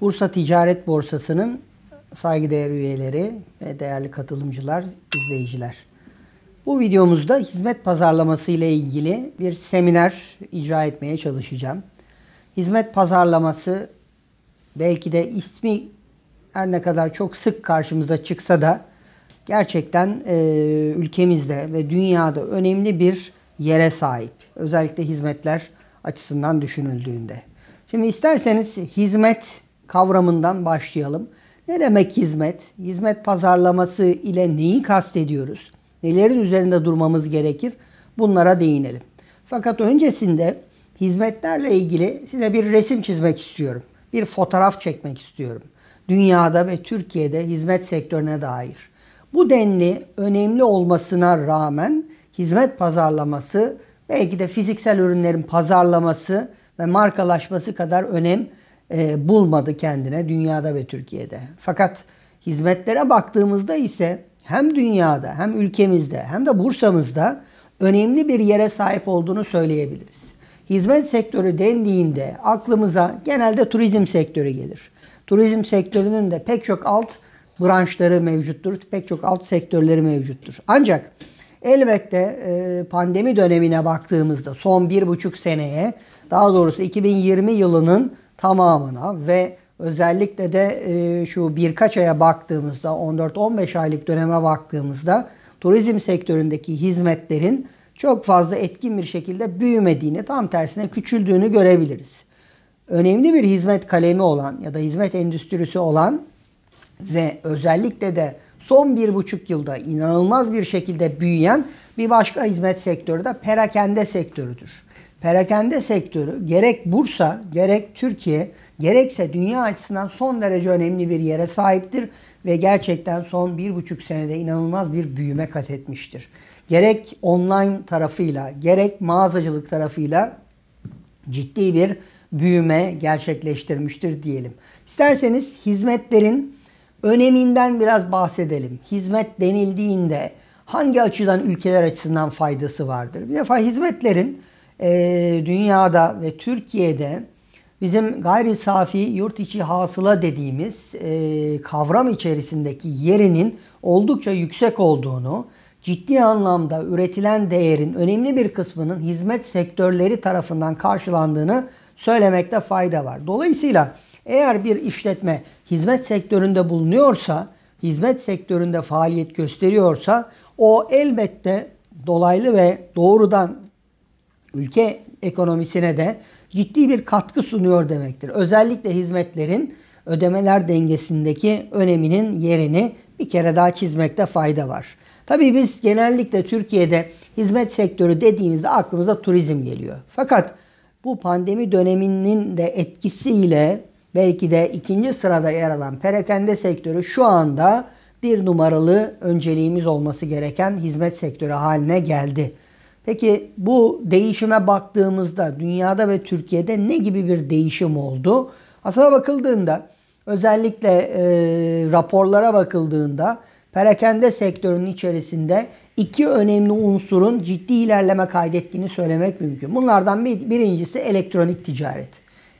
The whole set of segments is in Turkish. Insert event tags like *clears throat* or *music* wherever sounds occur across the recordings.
Bursa Ticaret Borsası'nın saygıdeğer üyeleri ve değerli katılımcılar, izleyiciler. Bu videomuzda hizmet pazarlaması ile ilgili bir seminer icra etmeye çalışacağım. Hizmet pazarlaması belki de ismi her ne kadar çok sık karşımıza çıksa da gerçekten e, ülkemizde ve dünyada önemli bir yere sahip. Özellikle hizmetler açısından düşünüldüğünde. Şimdi isterseniz hizmet kavramından başlayalım. Ne demek hizmet? Hizmet pazarlaması ile neyi kastediyoruz? Nelerin üzerinde durmamız gerekir? Bunlara değinelim. Fakat öncesinde hizmetlerle ilgili size bir resim çizmek istiyorum. Bir fotoğraf çekmek istiyorum. Dünyada ve Türkiye'de hizmet sektörüne dair. Bu denli önemli olmasına rağmen hizmet pazarlaması belki de fiziksel ürünlerin pazarlaması ve markalaşması kadar önem e, bulmadı kendine dünyada ve Türkiye'de. Fakat hizmetlere baktığımızda ise hem dünyada hem ülkemizde hem de Bursa'mızda önemli bir yere sahip olduğunu söyleyebiliriz. Hizmet sektörü dendiğinde aklımıza genelde turizm sektörü gelir. Turizm sektörünün de pek çok alt branşları mevcuttur, pek çok alt sektörleri mevcuttur. Ancak elbette e, pandemi dönemine baktığımızda son bir buçuk seneye, daha doğrusu 2020 yılının tamamına ve özellikle de e, şu birkaç aya baktığımızda 14-15 aylık döneme baktığımızda turizm sektöründeki hizmetlerin çok fazla etkin bir şekilde büyümediğini tam tersine küçüldüğünü görebiliriz. Önemli bir hizmet kalemi olan ya da hizmet endüstrisi olan ve özellikle de son bir buçuk yılda inanılmaz bir şekilde büyüyen bir başka hizmet sektörü de perakende sektörüdür perakende sektörü gerek Bursa, gerek Türkiye, gerekse dünya açısından son derece önemli bir yere sahiptir ve gerçekten son bir buçuk senede inanılmaz bir büyüme kat etmiştir. Gerek online tarafıyla, gerek mağazacılık tarafıyla ciddi bir büyüme gerçekleştirmiştir diyelim. İsterseniz hizmetlerin öneminden biraz bahsedelim. Hizmet denildiğinde hangi açıdan ülkeler açısından faydası vardır? Bir defa hizmetlerin e, dünyada ve Türkiye'de bizim gayri safi yurt içi hasıla dediğimiz e, kavram içerisindeki yerinin oldukça yüksek olduğunu, ciddi anlamda üretilen değerin önemli bir kısmının hizmet sektörleri tarafından karşılandığını söylemekte fayda var. Dolayısıyla eğer bir işletme hizmet sektöründe bulunuyorsa, hizmet sektöründe faaliyet gösteriyorsa o elbette dolaylı ve doğrudan ülke ekonomisine de ciddi bir katkı sunuyor demektir. Özellikle hizmetlerin ödemeler dengesindeki öneminin yerini bir kere daha çizmekte fayda var. Tabii biz genellikle Türkiye'de hizmet sektörü dediğimizde aklımıza turizm geliyor. Fakat bu pandemi döneminin de etkisiyle belki de ikinci sırada yer alan perakende sektörü şu anda bir numaralı önceliğimiz olması gereken hizmet sektörü haline geldi. Peki bu değişime baktığımızda dünyada ve Türkiye'de ne gibi bir değişim oldu? Aslına bakıldığında özellikle e, raporlara bakıldığında perakende sektörünün içerisinde iki önemli unsurun ciddi ilerleme kaydettiğini söylemek mümkün. Bunlardan bir, birincisi elektronik ticaret.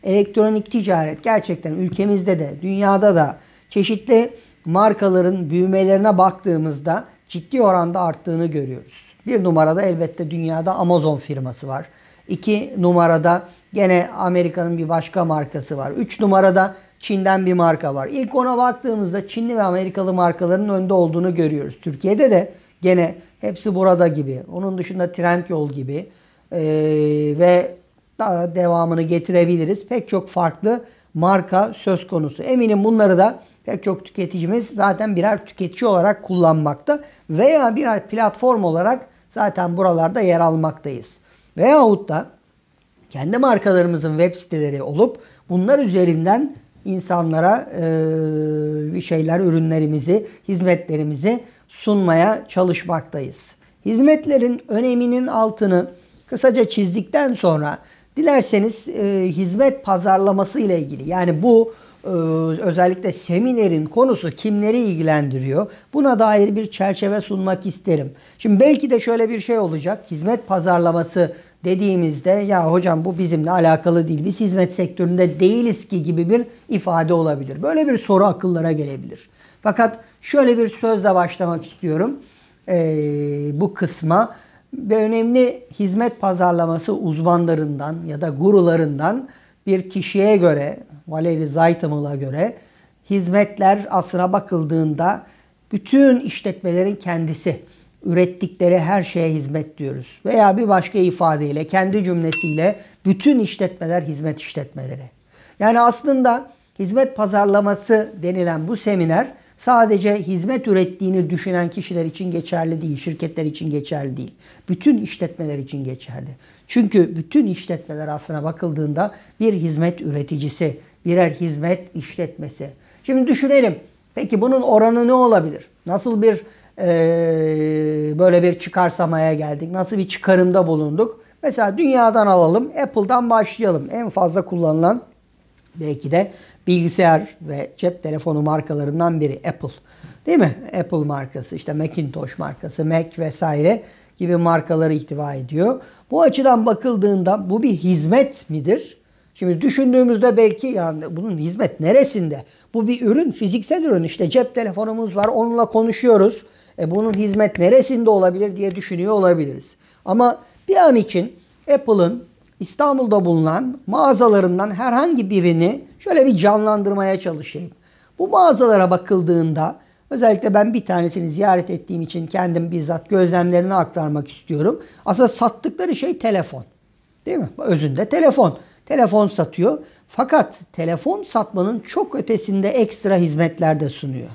Elektronik ticaret gerçekten ülkemizde de dünyada da çeşitli markaların büyümelerine baktığımızda ciddi oranda arttığını görüyoruz. Bir numarada elbette dünyada Amazon firması var. İki numarada gene Amerika'nın bir başka markası var. Üç numarada Çin'den bir marka var. İlk ona baktığımızda Çinli ve Amerikalı markaların önde olduğunu görüyoruz. Türkiye'de de gene hepsi burada gibi. Onun dışında trend yol gibi ee, ve daha devamını getirebiliriz. Pek çok farklı marka söz konusu. Eminim bunları da pek çok tüketicimiz zaten birer tüketici olarak kullanmakta veya birer platform olarak zaten buralarda yer almaktayız. Veyahut da kendi markalarımızın web siteleri olup bunlar üzerinden insanlara e, bir şeyler, ürünlerimizi, hizmetlerimizi sunmaya çalışmaktayız. Hizmetlerin öneminin altını kısaca çizdikten sonra dilerseniz e, hizmet pazarlaması ile ilgili yani bu e, özellikle seminerin konusu kimleri ilgilendiriyor? Buna dair bir çerçeve sunmak isterim. Şimdi belki de şöyle bir şey olacak. Hizmet pazarlaması dediğimizde ya hocam bu bizimle alakalı değil. Biz hizmet sektöründe değiliz ki gibi bir ifade olabilir. Böyle bir soru akıllara gelebilir. Fakat şöyle bir sözle başlamak istiyorum. Ee, bu kısma ve önemli hizmet pazarlaması uzmanlarından ya da gurularından bir kişiye göre Valeri Zaytamıl'a göre hizmetler aslına bakıldığında bütün işletmelerin kendisi ürettikleri her şeye hizmet diyoruz. Veya bir başka ifadeyle, kendi cümlesiyle bütün işletmeler hizmet işletmeleri. Yani aslında hizmet pazarlaması denilen bu seminer sadece hizmet ürettiğini düşünen kişiler için geçerli değil, şirketler için geçerli değil. Bütün işletmeler için geçerli. Çünkü bütün işletmeler aslına bakıldığında bir hizmet üreticisi birer hizmet işletmesi. Şimdi düşünelim. Peki bunun oranı ne olabilir? Nasıl bir e, böyle bir çıkarsamaya geldik? Nasıl bir çıkarımda bulunduk? Mesela dünyadan alalım. Apple'dan başlayalım. En fazla kullanılan belki de bilgisayar ve cep telefonu markalarından biri Apple. Değil mi? Apple markası, işte Macintosh markası, Mac vesaire gibi markaları ihtiva ediyor. Bu açıdan bakıldığında bu bir hizmet midir? Şimdi düşündüğümüzde belki yani bunun hizmet neresinde? Bu bir ürün, fiziksel ürün. İşte cep telefonumuz var, onunla konuşuyoruz. E bunun hizmet neresinde olabilir diye düşünüyor olabiliriz. Ama bir an için Apple'ın İstanbul'da bulunan mağazalarından herhangi birini şöyle bir canlandırmaya çalışayım. Bu mağazalara bakıldığında özellikle ben bir tanesini ziyaret ettiğim için kendim bizzat gözlemlerini aktarmak istiyorum. Aslında sattıkları şey telefon. Değil mi? Özünde telefon telefon satıyor. Fakat telefon satmanın çok ötesinde ekstra hizmetler de sunuyor.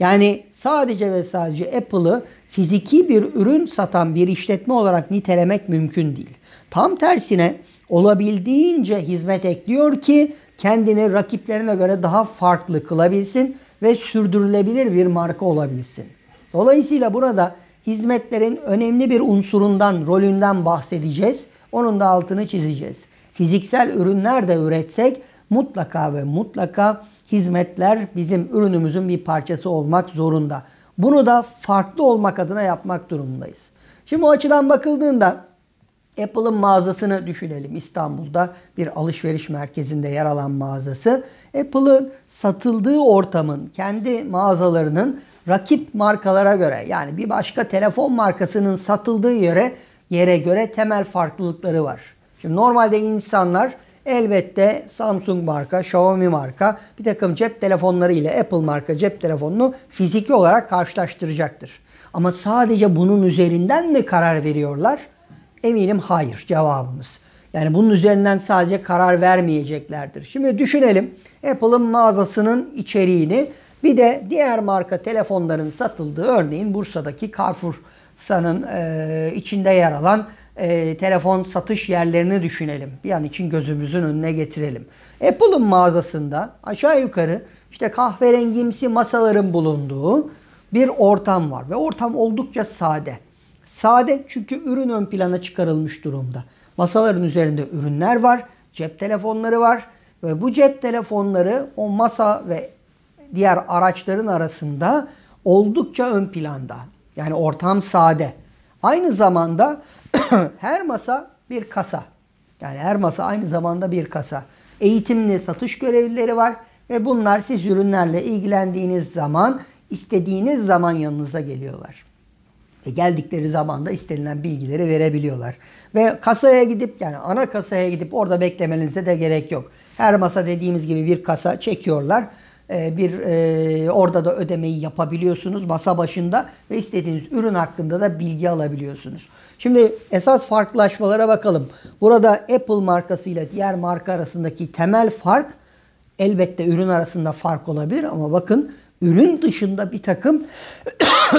Yani sadece ve sadece Apple'ı fiziki bir ürün satan bir işletme olarak nitelemek mümkün değil. Tam tersine olabildiğince hizmet ekliyor ki kendini rakiplerine göre daha farklı kılabilsin ve sürdürülebilir bir marka olabilsin. Dolayısıyla burada hizmetlerin önemli bir unsurundan, rolünden bahsedeceğiz. Onun da altını çizeceğiz fiziksel ürünler de üretsek mutlaka ve mutlaka hizmetler bizim ürünümüzün bir parçası olmak zorunda. Bunu da farklı olmak adına yapmak durumundayız. Şimdi o açıdan bakıldığında Apple'ın mağazasını düşünelim. İstanbul'da bir alışveriş merkezinde yer alan mağazası. Apple'ın satıldığı ortamın kendi mağazalarının rakip markalara göre yani bir başka telefon markasının satıldığı yere yere göre temel farklılıkları var. Şimdi normalde insanlar elbette Samsung marka, Xiaomi marka bir takım cep telefonları ile Apple marka cep telefonunu fiziki olarak karşılaştıracaktır. Ama sadece bunun üzerinden mi karar veriyorlar? Eminim hayır cevabımız. Yani bunun üzerinden sadece karar vermeyeceklerdir. Şimdi düşünelim Apple'ın mağazasının içeriğini bir de diğer marka telefonların satıldığı örneğin Bursa'daki Carrefour'sanın e, içinde yer alan e, telefon satış yerlerini düşünelim. Bir an için gözümüzün önüne getirelim. Apple'ın mağazasında aşağı yukarı işte kahverengimsi masaların bulunduğu bir ortam var ve ortam oldukça sade. Sade çünkü ürün ön plana çıkarılmış durumda. Masaların üzerinde ürünler var, cep telefonları var ve bu cep telefonları o masa ve diğer araçların arasında oldukça ön planda. Yani ortam sade. Aynı zamanda *coughs* her masa bir kasa. Yani her masa aynı zamanda bir kasa. Eğitimli satış görevlileri var ve bunlar siz ürünlerle ilgilendiğiniz zaman istediğiniz zaman yanınıza geliyorlar. Ve geldikleri zaman da istenilen bilgileri verebiliyorlar. Ve kasaya gidip yani ana kasaya gidip orada beklemenize de gerek yok. Her masa dediğimiz gibi bir kasa çekiyorlar. Ee, bir e, orada da ödemeyi yapabiliyorsunuz masa başında ve istediğiniz ürün hakkında da bilgi alabiliyorsunuz. Şimdi esas farklılaşmalara bakalım. Burada Apple markasıyla diğer marka arasındaki temel fark elbette ürün arasında fark olabilir ama bakın ürün dışında bir takım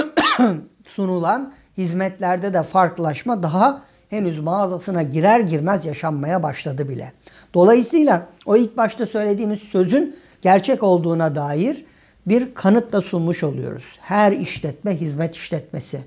*coughs* sunulan hizmetlerde de farklılaşma daha henüz mağazasına girer girmez yaşanmaya başladı bile. Dolayısıyla o ilk başta söylediğimiz sözün gerçek olduğuna dair bir kanıt da sunmuş oluyoruz. Her işletme hizmet işletmesi.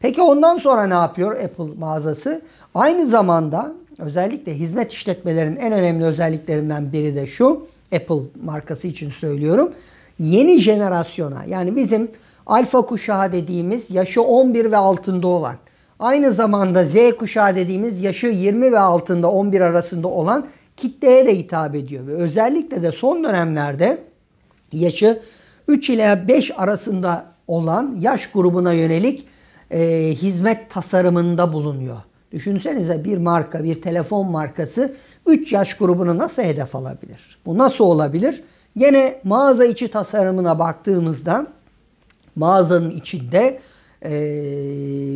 Peki ondan sonra ne yapıyor Apple mağazası? Aynı zamanda özellikle hizmet işletmelerinin en önemli özelliklerinden biri de şu. Apple markası için söylüyorum. Yeni jenerasyona yani bizim alfa kuşağı dediğimiz yaşı 11 ve altında olan aynı zamanda Z kuşağı dediğimiz yaşı 20 ve altında 11 arasında olan kitleye de hitap ediyor. Ve özellikle de son dönemlerde yaşı 3 ile 5 arasında olan yaş grubuna yönelik e, hizmet tasarımında bulunuyor. Düşünsenize bir marka, bir telefon markası 3 yaş grubunu nasıl hedef alabilir? Bu nasıl olabilir? Gene mağaza içi tasarımına baktığımızda mağazanın içinde e,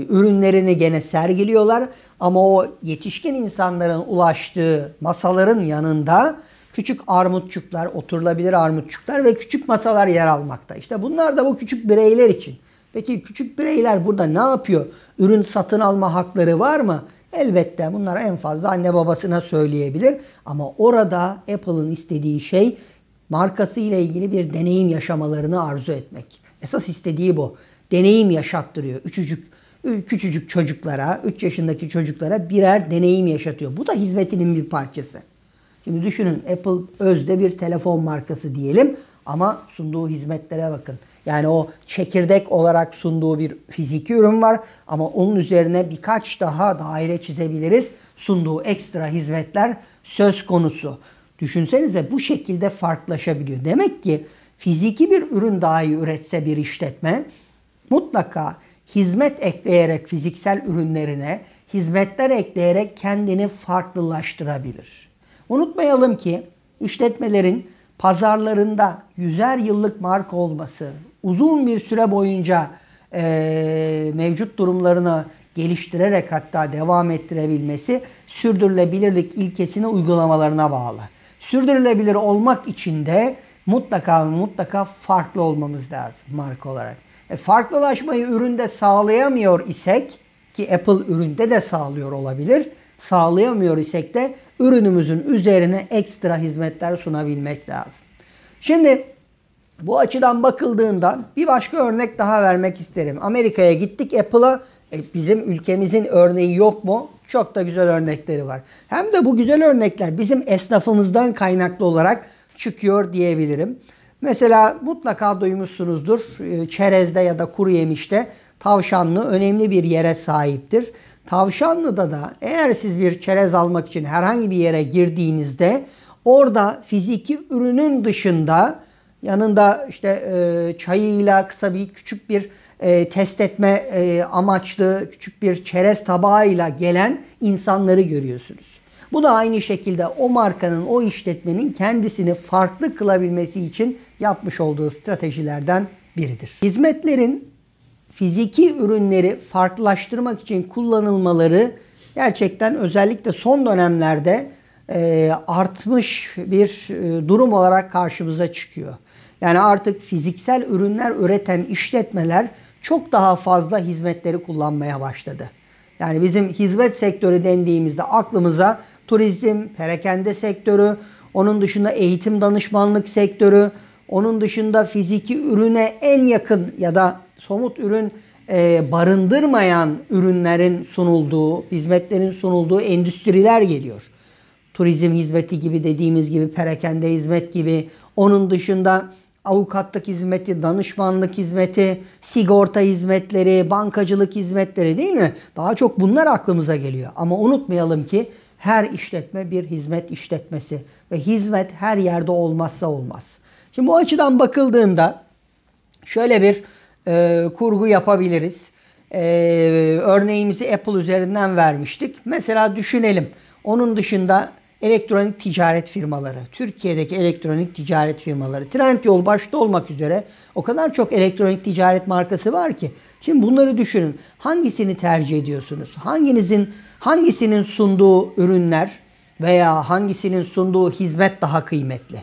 ürünlerini gene sergiliyorlar. Ama o yetişkin insanların ulaştığı masaların yanında küçük armutçuklar, oturulabilir armutçuklar ve küçük masalar yer almakta. İşte bunlar da bu küçük bireyler için. Peki küçük bireyler burada ne yapıyor? Ürün satın alma hakları var mı? Elbette bunlara en fazla anne babasına söyleyebilir. Ama orada Apple'ın istediği şey markası ile ilgili bir deneyim yaşamalarını arzu etmek. Esas istediği bu. Deneyim yaşattırıyor. Üçücük, küçücük çocuklara, 3 yaşındaki çocuklara birer deneyim yaşatıyor. Bu da hizmetinin bir parçası. Şimdi düşünün Apple özde bir telefon markası diyelim ama sunduğu hizmetlere bakın. Yani o çekirdek olarak sunduğu bir fiziki ürün var ama onun üzerine birkaç daha daire çizebiliriz. Sunduğu ekstra hizmetler söz konusu. Düşünsenize bu şekilde farklılaşabiliyor. Demek ki fiziki bir ürün dahi üretse bir işletme mutlaka hizmet ekleyerek fiziksel ürünlerine hizmetler ekleyerek kendini farklılaştırabilir. Unutmayalım ki işletmelerin pazarlarında yüzer yıllık marka olması, uzun bir süre boyunca e, mevcut durumlarını geliştirerek hatta devam ettirebilmesi sürdürülebilirlik ilkesini uygulamalarına bağlı. Sürdürülebilir olmak için de mutlaka mutlaka farklı olmamız lazım marka olarak. E, farklılaşmayı üründe sağlayamıyor isek ki Apple üründe de sağlıyor olabilir. Sağlayamıyor isek de ürünümüzün üzerine ekstra hizmetler sunabilmek lazım. Şimdi bu açıdan bakıldığında bir başka örnek daha vermek isterim. Amerika'ya gittik Apple'a. E, bizim ülkemizin örneği yok mu? Çok da güzel örnekleri var. Hem de bu güzel örnekler bizim esnafımızdan kaynaklı olarak çıkıyor diyebilirim. Mesela mutlaka duymuşsunuzdur. E, çerez'de ya da kuru yemişte tavşanlı önemli bir yere sahiptir. Tavşanlı'da da eğer siz bir çerez almak için herhangi bir yere girdiğinizde orada fiziki ürünün dışında Yanında işte e, çayıyla kısa bir küçük bir e, test etme e, amaçlı küçük bir çerez tabağıyla gelen insanları görüyorsunuz. Bu da aynı şekilde o markanın, o işletmenin kendisini farklı kılabilmesi için yapmış olduğu stratejilerden biridir. Hizmetlerin fiziki ürünleri farklılaştırmak için kullanılmaları gerçekten özellikle son dönemlerde e, artmış bir e, durum olarak karşımıza çıkıyor. Yani artık fiziksel ürünler üreten işletmeler çok daha fazla hizmetleri kullanmaya başladı. Yani bizim hizmet sektörü dendiğimizde aklımıza turizm, perakende sektörü, onun dışında eğitim danışmanlık sektörü, onun dışında fiziki ürüne en yakın ya da somut ürün e, barındırmayan ürünlerin sunulduğu, hizmetlerin sunulduğu endüstriler geliyor. Turizm hizmeti gibi dediğimiz gibi, perakende hizmet gibi, onun dışında avukatlık hizmeti, danışmanlık hizmeti, sigorta hizmetleri, bankacılık hizmetleri değil mi? Daha çok bunlar aklımıza geliyor. Ama unutmayalım ki her işletme bir hizmet işletmesi ve hizmet her yerde olmazsa olmaz. Şimdi bu açıdan bakıldığında şöyle bir e, kurgu yapabiliriz. E, örneğimizi Apple üzerinden vermiştik. Mesela düşünelim. Onun dışında elektronik ticaret firmaları, Türkiye'deki elektronik ticaret firmaları, Trendyol başta olmak üzere o kadar çok elektronik ticaret markası var ki. Şimdi bunları düşünün. Hangisini tercih ediyorsunuz? Hanginizin hangisinin sunduğu ürünler veya hangisinin sunduğu hizmet daha kıymetli?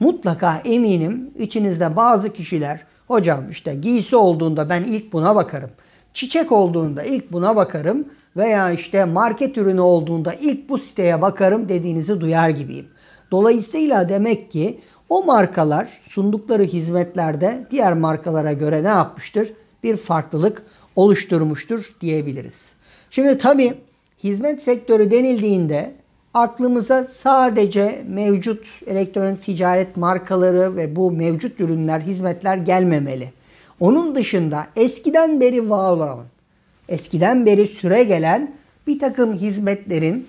Mutlaka eminim içinizde bazı kişiler hocam işte giysi olduğunda ben ilk buna bakarım. Çiçek olduğunda ilk buna bakarım veya işte market ürünü olduğunda ilk bu siteye bakarım dediğinizi duyar gibiyim. Dolayısıyla demek ki o markalar sundukları hizmetlerde diğer markalara göre ne yapmıştır? Bir farklılık oluşturmuştur diyebiliriz. Şimdi tabi hizmet sektörü denildiğinde aklımıza sadece mevcut elektronik ticaret markaları ve bu mevcut ürünler, hizmetler gelmemeli. Onun dışında eskiden beri var olan, eskiden beri süre gelen bir takım hizmetlerin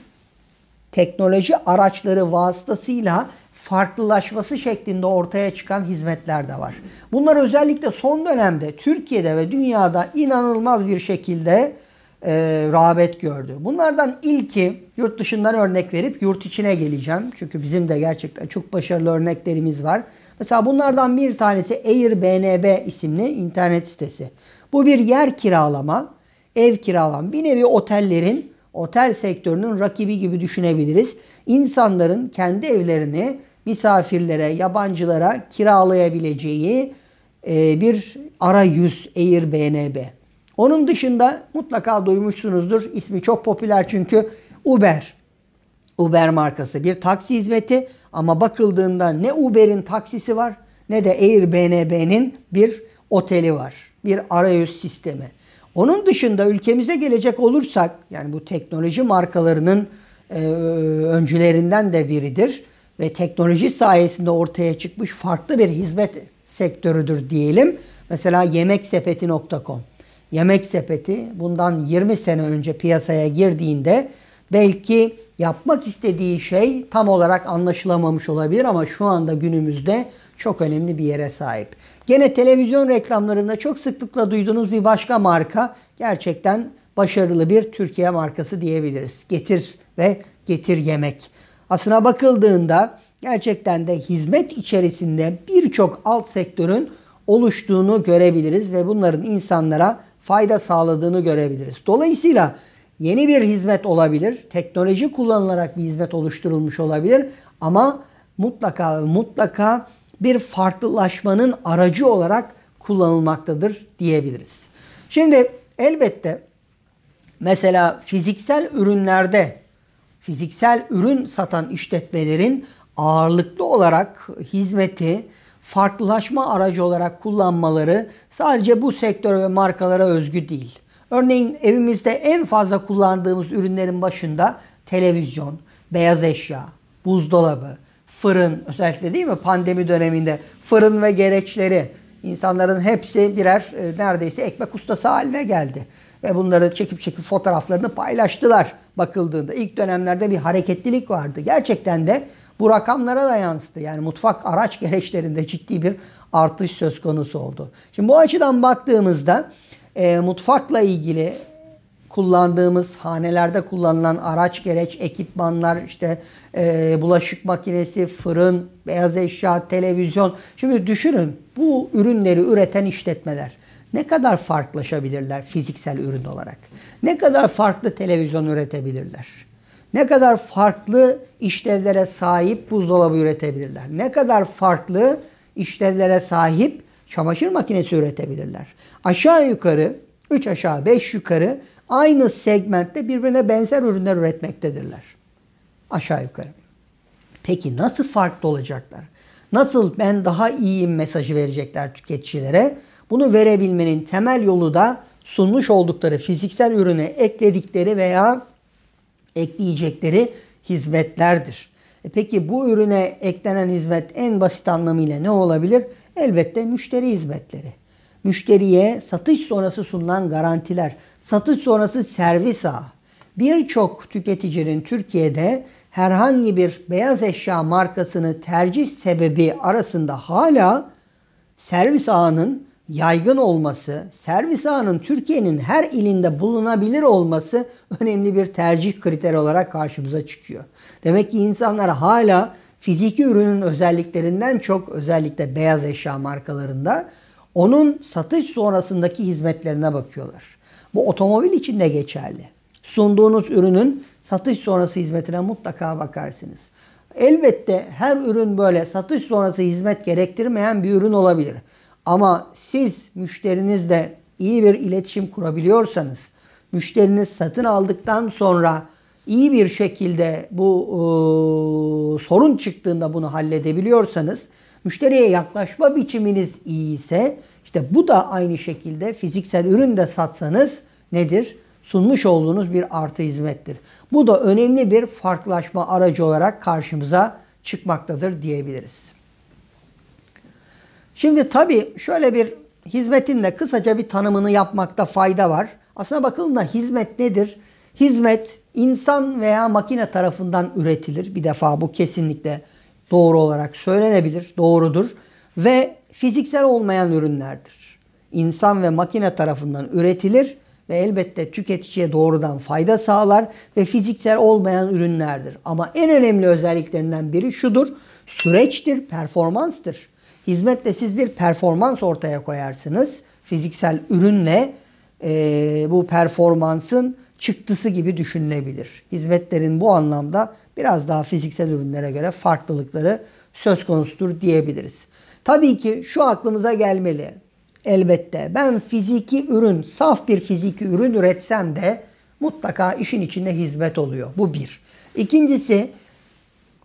teknoloji araçları vasıtasıyla farklılaşması şeklinde ortaya çıkan hizmetler de var. Bunlar özellikle son dönemde Türkiye'de ve dünyada inanılmaz bir şekilde e, rağbet gördü. Bunlardan ilki yurt dışından örnek verip yurt içine geleceğim. Çünkü bizim de gerçekten çok başarılı örneklerimiz var. Mesela bunlardan bir tanesi Airbnb isimli internet sitesi. Bu bir yer kiralama, ev kiralama. Bir nevi otellerin, otel sektörünün rakibi gibi düşünebiliriz. İnsanların kendi evlerini misafirlere, yabancılara kiralayabileceği e, bir arayüz Airbnb. Onun dışında mutlaka duymuşsunuzdur. İsmi çok popüler çünkü Uber. Uber markası bir taksi hizmeti. Ama bakıldığında ne Uber'in taksisi var ne de Airbnb'nin bir oteli var. Bir arayüz sistemi. Onun dışında ülkemize gelecek olursak yani bu teknoloji markalarının e, öncülerinden de biridir ve teknoloji sayesinde ortaya çıkmış farklı bir hizmet sektörüdür diyelim. Mesela yemeksepeti.com. Yemek sepeti bundan 20 sene önce piyasaya girdiğinde Belki yapmak istediği şey tam olarak anlaşılamamış olabilir ama şu anda günümüzde çok önemli bir yere sahip. Gene televizyon reklamlarında çok sıklıkla duyduğunuz bir başka marka gerçekten başarılı bir Türkiye markası diyebiliriz. Getir ve getir yemek. Aslına bakıldığında gerçekten de hizmet içerisinde birçok alt sektörün oluştuğunu görebiliriz ve bunların insanlara fayda sağladığını görebiliriz. Dolayısıyla yeni bir hizmet olabilir. Teknoloji kullanılarak bir hizmet oluşturulmuş olabilir ama mutlaka mutlaka bir farklılaşmanın aracı olarak kullanılmaktadır diyebiliriz. Şimdi elbette mesela fiziksel ürünlerde fiziksel ürün satan işletmelerin ağırlıklı olarak hizmeti farklılaşma aracı olarak kullanmaları sadece bu sektör ve markalara özgü değil. Örneğin evimizde en fazla kullandığımız ürünlerin başında televizyon, beyaz eşya, buzdolabı, fırın özellikle değil mi pandemi döneminde fırın ve gereçleri insanların hepsi birer e, neredeyse ekmek ustası haline geldi. Ve bunları çekip çekip fotoğraflarını paylaştılar bakıldığında. ilk dönemlerde bir hareketlilik vardı. Gerçekten de bu rakamlara da yansıdı. Yani mutfak araç gereçlerinde ciddi bir artış söz konusu oldu. Şimdi bu açıdan baktığımızda e, mutfakla ilgili kullandığımız hanelerde kullanılan araç gereç, ekipmanlar, işte e, bulaşık makinesi, fırın, beyaz eşya, televizyon. Şimdi düşünün bu ürünleri üreten işletmeler ne kadar farklılaşabilirler fiziksel ürün olarak? Ne kadar farklı televizyon üretebilirler? Ne kadar farklı işlevlere sahip buzdolabı üretebilirler? Ne kadar farklı işlevlere sahip çamaşır makinesi üretebilirler. Aşağı yukarı 3 aşağı 5 yukarı aynı segmentte birbirine benzer ürünler üretmektedirler. Aşağı yukarı. Peki nasıl farklı olacaklar? Nasıl ben daha iyiyim mesajı verecekler tüketicilere? Bunu verebilmenin temel yolu da sunmuş oldukları fiziksel ürüne ekledikleri veya ekleyecekleri hizmetlerdir. E peki bu ürüne eklenen hizmet en basit anlamıyla ne olabilir? Elbette müşteri hizmetleri. Müşteriye satış sonrası sunulan garantiler, satış sonrası servis ağı. Birçok tüketicinin Türkiye'de herhangi bir beyaz eşya markasını tercih sebebi arasında hala servis ağının yaygın olması, servis ağının Türkiye'nin her ilinde bulunabilir olması önemli bir tercih kriteri olarak karşımıza çıkıyor. Demek ki insanlar hala fiziki ürünün özelliklerinden çok özellikle beyaz eşya markalarında onun satış sonrasındaki hizmetlerine bakıyorlar. Bu otomobil için de geçerli. Sunduğunuz ürünün satış sonrası hizmetine mutlaka bakarsınız. Elbette her ürün böyle satış sonrası hizmet gerektirmeyen bir ürün olabilir. Ama siz müşterinizle iyi bir iletişim kurabiliyorsanız, müşteriniz satın aldıktan sonra iyi bir şekilde bu e, sorun çıktığında bunu halledebiliyorsanız, müşteriye yaklaşma biçiminiz iyi ise işte bu da aynı şekilde fiziksel ürün de satsanız nedir? Sunmuş olduğunuz bir artı hizmettir. Bu da önemli bir farklılaşma aracı olarak karşımıza çıkmaktadır diyebiliriz. Şimdi tabii şöyle bir hizmetin de kısaca bir tanımını yapmakta fayda var. Aslına bakıldığında hizmet nedir? Hizmet insan veya makine tarafından üretilir. Bir defa bu kesinlikle doğru olarak söylenebilir, doğrudur ve fiziksel olmayan ürünlerdir. İnsan ve makine tarafından üretilir ve elbette tüketiciye doğrudan fayda sağlar ve fiziksel olmayan ürünlerdir. Ama en önemli özelliklerinden biri şudur. Süreçtir, performanstır. Hizmetle siz bir performans ortaya koyarsınız. Fiziksel ürünle e, bu performansın çıktısı gibi düşünülebilir. Hizmetlerin bu anlamda biraz daha fiziksel ürünlere göre farklılıkları söz konusudur diyebiliriz. Tabii ki şu aklımıza gelmeli. Elbette ben fiziki ürün, saf bir fiziki ürün üretsem de mutlaka işin içinde hizmet oluyor. Bu bir. İkincisi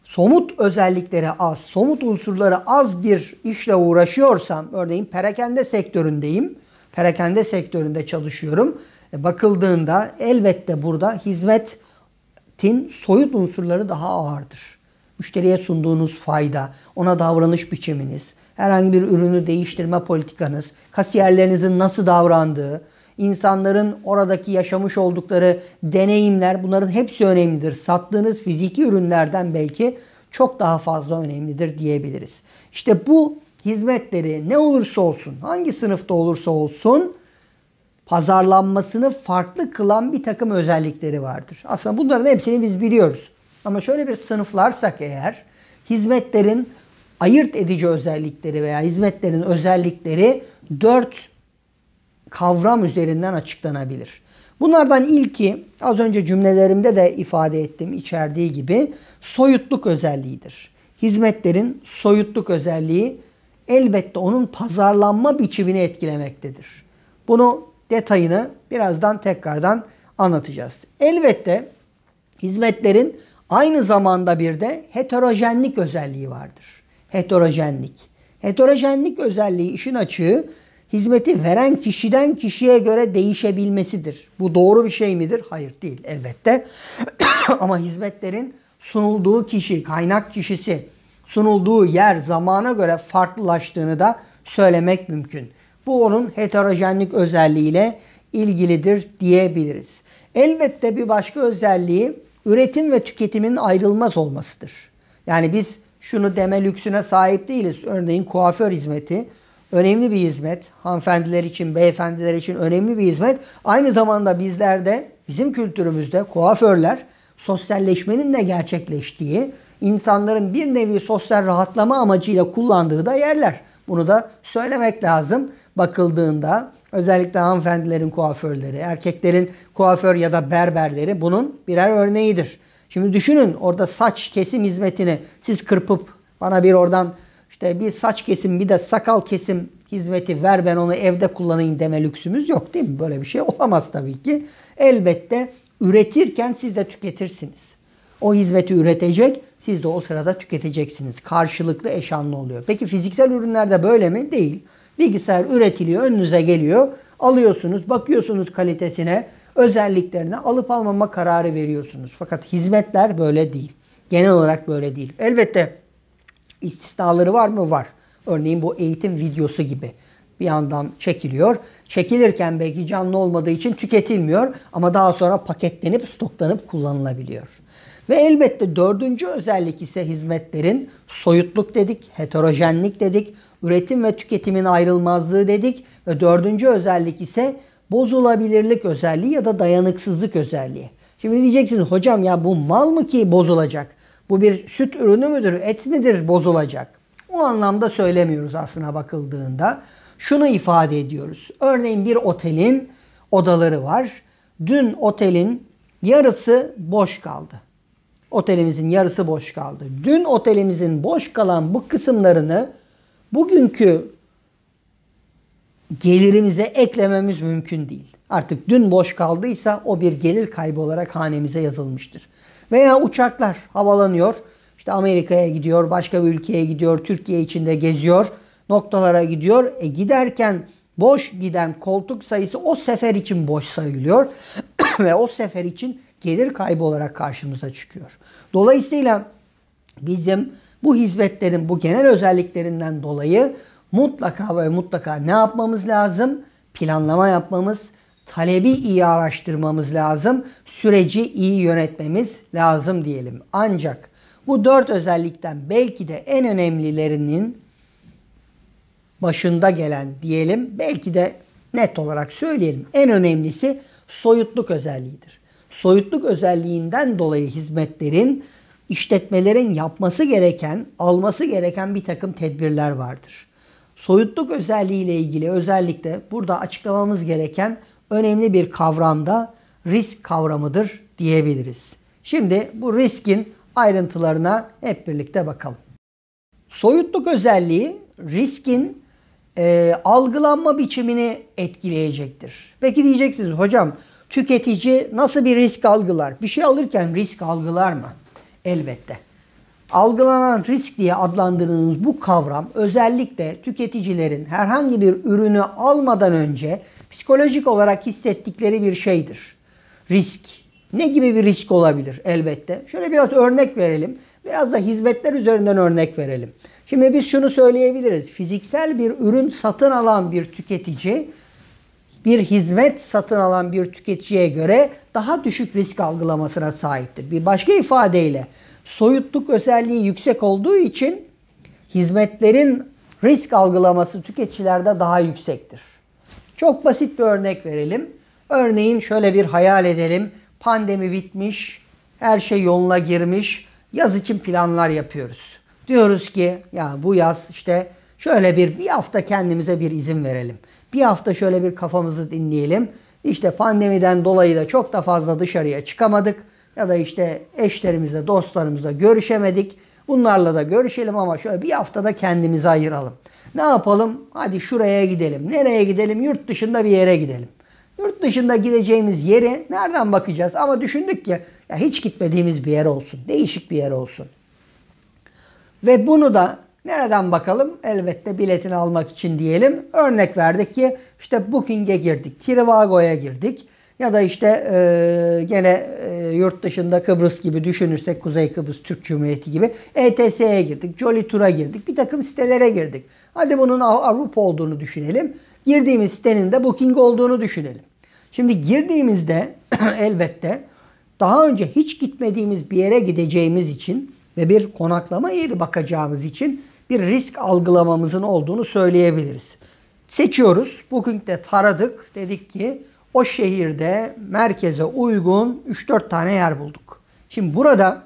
somut özellikleri az, somut unsurları az bir işle uğraşıyorsam, örneğin perakende sektöründeyim, perakende sektöründe çalışıyorum e, bakıldığında elbette burada hizmetin soyut unsurları daha ağırdır. Müşteriye sunduğunuz fayda, ona davranış biçiminiz, herhangi bir ürünü değiştirme politikanız, kasiyerlerinizin nasıl davrandığı, insanların oradaki yaşamış oldukları deneyimler bunların hepsi önemlidir. Sattığınız fiziki ürünlerden belki çok daha fazla önemlidir diyebiliriz. İşte bu hizmetleri ne olursa olsun, hangi sınıfta olursa olsun pazarlanmasını farklı kılan bir takım özellikleri vardır. Aslında bunların hepsini biz biliyoruz. Ama şöyle bir sınıflarsak eğer hizmetlerin ayırt edici özellikleri veya hizmetlerin özellikleri dört kavram üzerinden açıklanabilir. Bunlardan ilki az önce cümlelerimde de ifade ettim içerdiği gibi soyutluk özelliğidir. Hizmetlerin soyutluk özelliği elbette onun pazarlanma biçimini etkilemektedir. Bunu detayını birazdan tekrardan anlatacağız. Elbette hizmetlerin aynı zamanda bir de heterojenlik özelliği vardır. Heterojenlik. Heterojenlik özelliği işin açığı hizmeti veren kişiden kişiye göre değişebilmesidir. Bu doğru bir şey midir? Hayır değil elbette. *coughs* Ama hizmetlerin sunulduğu kişi, kaynak kişisi, sunulduğu yer zamana göre farklılaştığını da söylemek mümkün. Bu onun heterojenlik özelliğiyle ilgilidir diyebiliriz. Elbette bir başka özelliği üretim ve tüketimin ayrılmaz olmasıdır. Yani biz şunu deme lüksüne sahip değiliz. Örneğin kuaför hizmeti önemli bir hizmet. Hanımefendiler için, beyefendiler için önemli bir hizmet. Aynı zamanda bizlerde, bizim kültürümüzde kuaförler sosyalleşmenin de gerçekleştiği, insanların bir nevi sosyal rahatlama amacıyla kullandığı da yerler. Bunu da söylemek lazım. Bakıldığında özellikle hanımefendilerin kuaförleri, erkeklerin kuaför ya da berberleri bunun birer örneğidir. Şimdi düşünün orada saç kesim hizmetini siz kırpıp bana bir oradan işte bir saç kesim bir de sakal kesim hizmeti ver ben onu evde kullanayım deme lüksümüz yok değil mi? Böyle bir şey olamaz tabii ki. Elbette üretirken siz de tüketirsiniz. O hizmeti üretecek siz de o sırada tüketeceksiniz. Karşılıklı eşanlı oluyor. Peki fiziksel ürünlerde böyle mi? Değil. Bilgisayar üretiliyor, önünüze geliyor. Alıyorsunuz, bakıyorsunuz kalitesine, özelliklerine alıp almama kararı veriyorsunuz. Fakat hizmetler böyle değil. Genel olarak böyle değil. Elbette istisnaları var mı? Var. Örneğin bu eğitim videosu gibi bir yandan çekiliyor. Çekilirken belki canlı olmadığı için tüketilmiyor ama daha sonra paketlenip stoklanıp kullanılabiliyor. Ve elbette dördüncü özellik ise hizmetlerin soyutluk dedik, heterojenlik dedik, üretim ve tüketimin ayrılmazlığı dedik ve dördüncü özellik ise bozulabilirlik özelliği ya da dayanıksızlık özelliği. Şimdi diyeceksiniz hocam ya bu mal mı ki bozulacak? Bu bir süt ürünü müdür, et midir bozulacak? O anlamda söylemiyoruz aslına bakıldığında. Şunu ifade ediyoruz. Örneğin bir otelin odaları var. Dün otelin yarısı boş kaldı otelimizin yarısı boş kaldı. Dün otelimizin boş kalan bu kısımlarını bugünkü gelirimize eklememiz mümkün değil. Artık dün boş kaldıysa o bir gelir kaybı olarak hanemize yazılmıştır. Veya uçaklar havalanıyor. İşte Amerika'ya gidiyor, başka bir ülkeye gidiyor, Türkiye içinde geziyor, noktalara gidiyor. E giderken boş giden koltuk sayısı o sefer için boş sayılıyor *clears throat* ve o sefer için gelir kaybı olarak karşımıza çıkıyor. Dolayısıyla bizim bu hizmetlerin bu genel özelliklerinden dolayı mutlaka ve mutlaka ne yapmamız lazım? Planlama yapmamız, talebi iyi araştırmamız lazım, süreci iyi yönetmemiz lazım diyelim. Ancak bu dört özellikten belki de en önemlilerinin başında gelen diyelim, belki de net olarak söyleyelim en önemlisi soyutluk özelliğidir soyutluk özelliğinden dolayı hizmetlerin işletmelerin yapması gereken, alması gereken bir takım tedbirler vardır. Soyutluk özelliğiyle ilgili özellikle burada açıklamamız gereken önemli bir kavram da risk kavramıdır diyebiliriz. Şimdi bu riskin ayrıntılarına hep birlikte bakalım. Soyutluk özelliği riskin e, algılanma biçimini etkileyecektir. Peki diyeceksiniz hocam tüketici nasıl bir risk algılar? Bir şey alırken risk algılar mı? Elbette. Algılanan risk diye adlandırdığımız bu kavram özellikle tüketicilerin herhangi bir ürünü almadan önce psikolojik olarak hissettikleri bir şeydir. Risk. Ne gibi bir risk olabilir elbette? Şöyle biraz örnek verelim. Biraz da hizmetler üzerinden örnek verelim. Şimdi biz şunu söyleyebiliriz. Fiziksel bir ürün satın alan bir tüketici bir hizmet satın alan bir tüketiciye göre daha düşük risk algılamasına sahiptir. Bir başka ifadeyle soyutluk özelliği yüksek olduğu için hizmetlerin risk algılaması tüketicilerde daha yüksektir. Çok basit bir örnek verelim. Örneğin şöyle bir hayal edelim. Pandemi bitmiş, her şey yoluna girmiş. Yaz için planlar yapıyoruz. Diyoruz ki ya bu yaz işte şöyle bir bir hafta kendimize bir izin verelim. Bir hafta şöyle bir kafamızı dinleyelim. İşte pandemiden dolayı da çok da fazla dışarıya çıkamadık. Ya da işte eşlerimizle, dostlarımızla görüşemedik. Bunlarla da görüşelim ama şöyle bir haftada kendimizi ayıralım. Ne yapalım? Hadi şuraya gidelim. Nereye gidelim? Yurt dışında bir yere gidelim. Yurt dışında gideceğimiz yeri nereden bakacağız? Ama düşündük ki ya hiç gitmediğimiz bir yer olsun. Değişik bir yer olsun. Ve bunu da Nereden bakalım? Elbette biletini almak için diyelim. Örnek verdik ki işte Booking'e girdik, Trivago'ya girdik. Ya da işte e, gene e, yurt dışında Kıbrıs gibi düşünürsek Kuzey Kıbrıs Türk Cumhuriyeti gibi ETS'ye girdik, Jolly Tour'a girdik, bir takım sitelere girdik. Hadi bunun Avrupa olduğunu düşünelim. Girdiğimiz sitenin de Booking olduğunu düşünelim. Şimdi girdiğimizde *clears throat* elbette daha önce hiç gitmediğimiz bir yere gideceğimiz için ve bir konaklama yeri bakacağımız için bir risk algılamamızın olduğunu söyleyebiliriz. Seçiyoruz. de taradık. Dedik ki o şehirde merkeze uygun 3-4 tane yer bulduk. Şimdi burada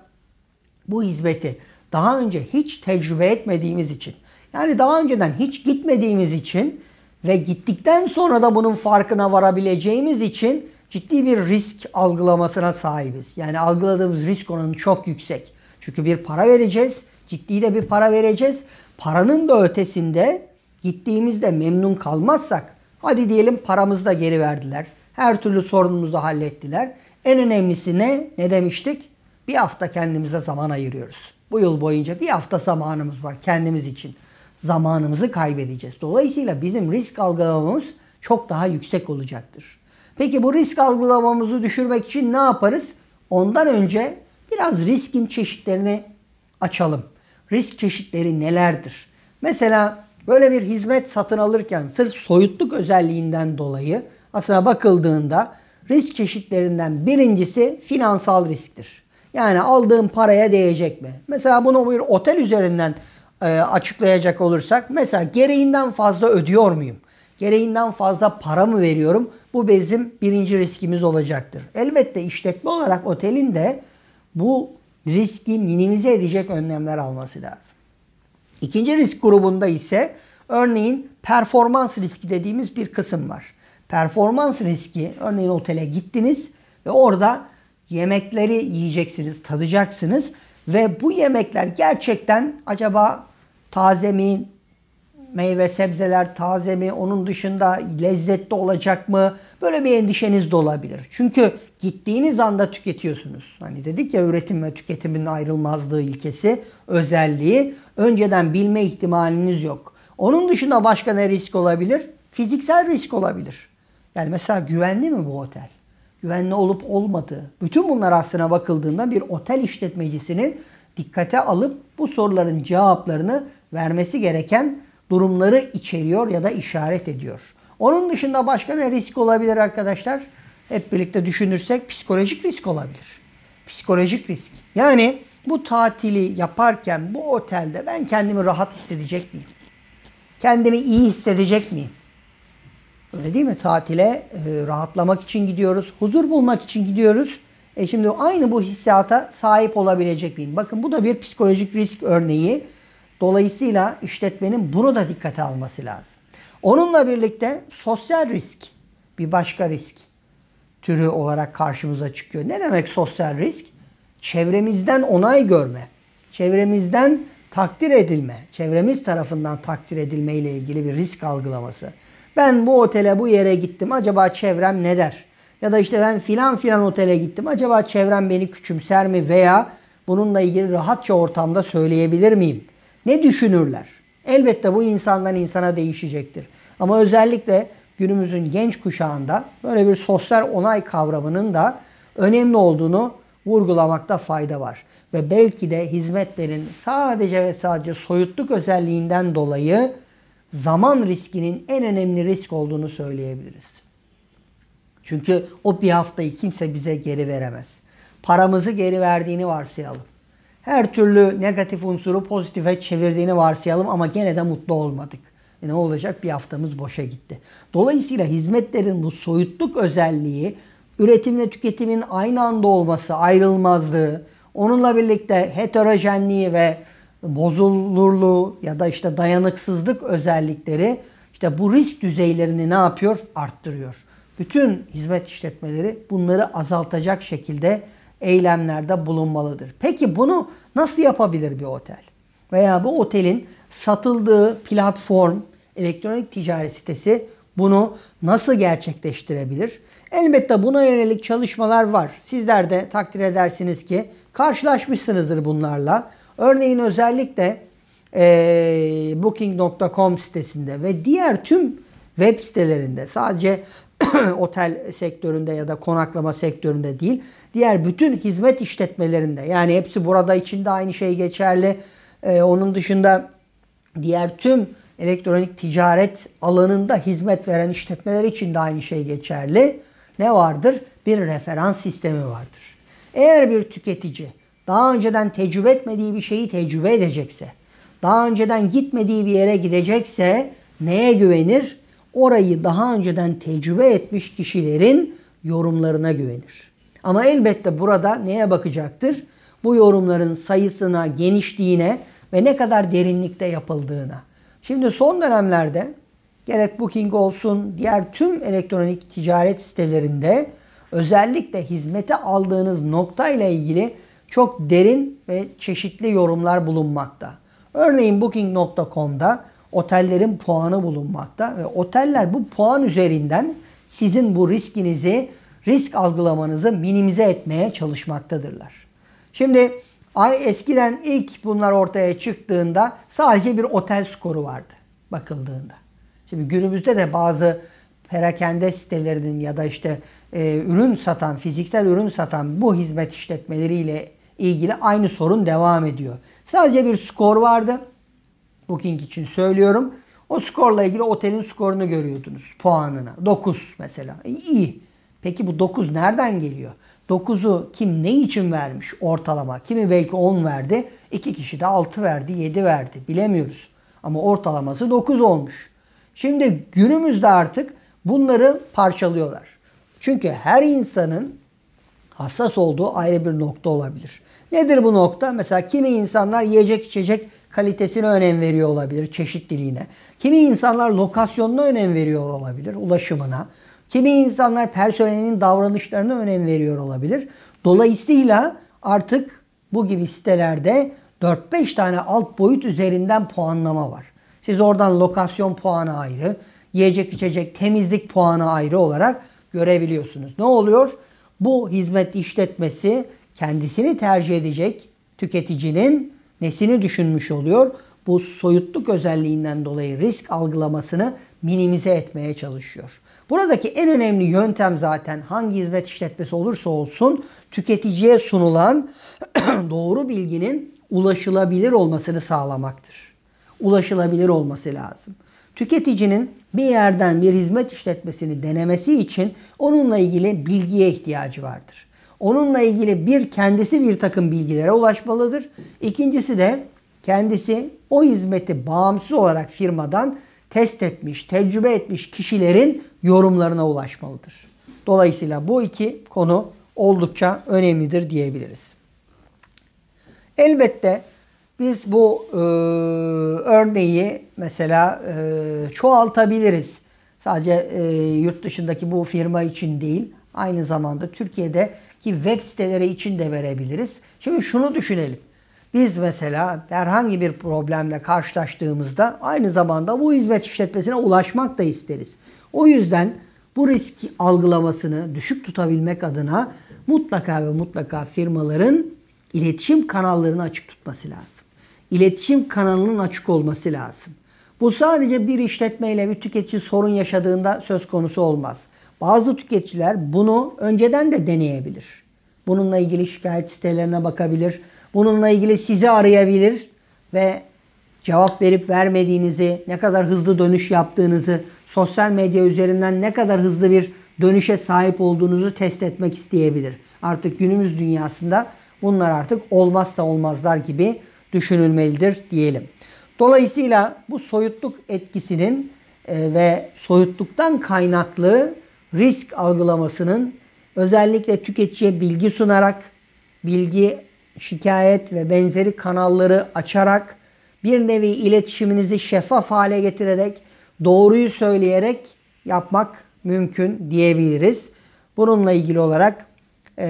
bu hizmeti daha önce hiç tecrübe etmediğimiz için yani daha önceden hiç gitmediğimiz için ve gittikten sonra da bunun farkına varabileceğimiz için ciddi bir risk algılamasına sahibiz. Yani algıladığımız risk oranı çok yüksek. Çünkü bir para vereceğiz Ciddi de bir para vereceğiz. Paranın da ötesinde gittiğimizde memnun kalmazsak hadi diyelim paramızı da geri verdiler. Her türlü sorunumuzu hallettiler. En önemlisi ne? Ne demiştik? Bir hafta kendimize zaman ayırıyoruz. Bu yıl boyunca bir hafta zamanımız var kendimiz için. Zamanımızı kaybedeceğiz. Dolayısıyla bizim risk algılamamız çok daha yüksek olacaktır. Peki bu risk algılamamızı düşürmek için ne yaparız? Ondan önce biraz riskin çeşitlerini açalım risk çeşitleri nelerdir? Mesela böyle bir hizmet satın alırken sırf soyutluk özelliğinden dolayı aslına bakıldığında risk çeşitlerinden birincisi finansal risktir. Yani aldığım paraya değecek mi? Mesela bunu bir otel üzerinden e, açıklayacak olursak mesela gereğinden fazla ödüyor muyum? Gereğinden fazla para mı veriyorum? Bu bizim birinci riskimiz olacaktır. Elbette işletme olarak otelin de bu riski minimize edecek önlemler alması lazım. İkinci risk grubunda ise örneğin performans riski dediğimiz bir kısım var. Performans riski örneğin otele gittiniz ve orada yemekleri yiyeceksiniz, tadacaksınız ve bu yemekler gerçekten acaba taze mi, meyve sebzeler taze mi? Onun dışında lezzetli olacak mı? Böyle bir endişeniz de olabilir. Çünkü gittiğiniz anda tüketiyorsunuz. Hani dedik ya üretim ve tüketimin ayrılmazlığı ilkesi, özelliği. Önceden bilme ihtimaliniz yok. Onun dışında başka ne risk olabilir? Fiziksel risk olabilir. Yani mesela güvenli mi bu otel? Güvenli olup olmadığı. Bütün bunlar aslına bakıldığında bir otel işletmecisinin dikkate alıp bu soruların cevaplarını vermesi gereken durumları içeriyor ya da işaret ediyor. Onun dışında başka ne risk olabilir arkadaşlar? Hep birlikte düşünürsek psikolojik risk olabilir. Psikolojik risk. Yani bu tatili yaparken bu otelde ben kendimi rahat hissedecek miyim? Kendimi iyi hissedecek miyim? Öyle değil mi? Tatile e, rahatlamak için gidiyoruz, huzur bulmak için gidiyoruz. E şimdi aynı bu hissiyata sahip olabilecek miyim? Bakın bu da bir psikolojik risk örneği. Dolayısıyla işletmenin bunu da dikkate alması lazım. Onunla birlikte sosyal risk bir başka risk türü olarak karşımıza çıkıyor. Ne demek sosyal risk? Çevremizden onay görme, çevremizden takdir edilme, çevremiz tarafından takdir edilme ile ilgili bir risk algılaması. Ben bu otele, bu yere gittim. Acaba çevrem ne der? Ya da işte ben filan filan otele gittim. Acaba çevrem beni küçümser mi veya bununla ilgili rahatça ortamda söyleyebilir miyim? ne düşünürler? Elbette bu insandan insana değişecektir. Ama özellikle günümüzün genç kuşağında böyle bir sosyal onay kavramının da önemli olduğunu vurgulamakta fayda var. Ve belki de hizmetlerin sadece ve sadece soyutluk özelliğinden dolayı zaman riskinin en önemli risk olduğunu söyleyebiliriz. Çünkü o bir haftayı kimse bize geri veremez. Paramızı geri verdiğini varsayalım her türlü negatif unsuru pozitife çevirdiğini varsayalım ama gene de mutlu olmadık. E ne olacak? Bir haftamız boşa gitti. Dolayısıyla hizmetlerin bu soyutluk özelliği, üretimle tüketimin aynı anda olması, ayrılmazlığı, onunla birlikte heterojenliği ve bozulurluğu ya da işte dayanıksızlık özellikleri işte bu risk düzeylerini ne yapıyor? Arttırıyor. Bütün hizmet işletmeleri bunları azaltacak şekilde eylemlerde bulunmalıdır. Peki bunu nasıl yapabilir bir otel? Veya bu otelin satıldığı platform, elektronik ticaret sitesi bunu nasıl gerçekleştirebilir? Elbette buna yönelik çalışmalar var. Sizler de takdir edersiniz ki karşılaşmışsınızdır bunlarla. Örneğin özellikle e, booking.com sitesinde ve diğer tüm web sitelerinde sadece *clears throat* otel sektöründe ya da konaklama sektöründe değil. Diğer bütün hizmet işletmelerinde yani hepsi burada içinde aynı şey geçerli. Ee, onun dışında diğer tüm elektronik ticaret alanında hizmet veren işletmeler için de aynı şey geçerli. Ne vardır? Bir referans sistemi vardır. Eğer bir tüketici daha önceden tecrübe etmediği bir şeyi tecrübe edecekse, daha önceden gitmediği bir yere gidecekse neye güvenir? orayı daha önceden tecrübe etmiş kişilerin yorumlarına güvenir. Ama elbette burada neye bakacaktır? Bu yorumların sayısına, genişliğine ve ne kadar derinlikte yapıldığına. Şimdi son dönemlerde gerek Booking olsun diğer tüm elektronik ticaret sitelerinde özellikle hizmete aldığınız nokta ile ilgili çok derin ve çeşitli yorumlar bulunmakta. Örneğin booking.com'da otellerin puanı bulunmakta ve oteller bu puan üzerinden sizin bu riskinizi, risk algılamanızı minimize etmeye çalışmaktadırlar. Şimdi ay eskiden ilk bunlar ortaya çıktığında sadece bir otel skoru vardı bakıldığında. Şimdi günümüzde de bazı perakende sitelerinin ya da işte e, ürün satan, fiziksel ürün satan bu hizmet işletmeleriyle ilgili aynı sorun devam ediyor. Sadece bir skor vardı. Booking için söylüyorum. O skorla ilgili otelin skorunu görüyordunuz puanına. 9 mesela. E, iyi. Peki bu 9 nereden geliyor? 9'u kim ne için vermiş ortalama? Kimi belki 10 verdi, 2 kişi de 6 verdi, 7 verdi. Bilemiyoruz. Ama ortalaması 9 olmuş. Şimdi günümüzde artık bunları parçalıyorlar. Çünkü her insanın hassas olduğu ayrı bir nokta olabilir. Nedir bu nokta? Mesela kimi insanlar yiyecek içecek kalitesine önem veriyor olabilir, çeşitliliğine. Kimi insanlar lokasyonuna önem veriyor olabilir, ulaşımına. Kimi insanlar personelinin davranışlarına önem veriyor olabilir. Dolayısıyla artık bu gibi sitelerde 4-5 tane alt boyut üzerinden puanlama var. Siz oradan lokasyon puanı ayrı, yiyecek içecek temizlik puanı ayrı olarak görebiliyorsunuz. Ne oluyor? Bu hizmet işletmesi kendisini tercih edecek tüketicinin nesini düşünmüş oluyor? Bu soyutluk özelliğinden dolayı risk algılamasını minimize etmeye çalışıyor. Buradaki en önemli yöntem zaten hangi hizmet işletmesi olursa olsun tüketiciye sunulan *clears throat* doğru bilginin ulaşılabilir olmasını sağlamaktır. Ulaşılabilir olması lazım. Tüketicinin bir yerden bir hizmet işletmesini denemesi için onunla ilgili bilgiye ihtiyacı vardır. Onunla ilgili bir kendisi bir takım bilgilere ulaşmalıdır. İkincisi de kendisi o hizmeti bağımsız olarak firmadan test etmiş, tecrübe etmiş kişilerin yorumlarına ulaşmalıdır. Dolayısıyla bu iki konu oldukça önemlidir diyebiliriz. Elbette biz bu e, örneği mesela e, çoğaltabiliriz. Sadece e, yurt dışındaki bu firma için değil, aynı zamanda Türkiye'de ki web siteleri için de verebiliriz. Şimdi şunu düşünelim. Biz mesela herhangi bir problemle karşılaştığımızda aynı zamanda bu hizmet işletmesine ulaşmak da isteriz. O yüzden bu risk algılamasını düşük tutabilmek adına mutlaka ve mutlaka firmaların iletişim kanallarını açık tutması lazım. İletişim kanalının açık olması lazım. Bu sadece bir işletmeyle bir tüketici sorun yaşadığında söz konusu olmaz. Bazı tüketiciler bunu önceden de deneyebilir. Bununla ilgili şikayet sitelerine bakabilir. Bununla ilgili sizi arayabilir ve cevap verip vermediğinizi, ne kadar hızlı dönüş yaptığınızı, sosyal medya üzerinden ne kadar hızlı bir dönüşe sahip olduğunuzu test etmek isteyebilir. Artık günümüz dünyasında bunlar artık olmazsa olmazlar gibi düşünülmelidir diyelim. Dolayısıyla bu soyutluk etkisinin e, ve soyutluktan kaynaklı risk algılamasının özellikle tüketiciye bilgi sunarak, bilgi, şikayet ve benzeri kanalları açarak bir nevi iletişiminizi şeffaf hale getirerek, doğruyu söyleyerek yapmak mümkün diyebiliriz. Bununla ilgili olarak e,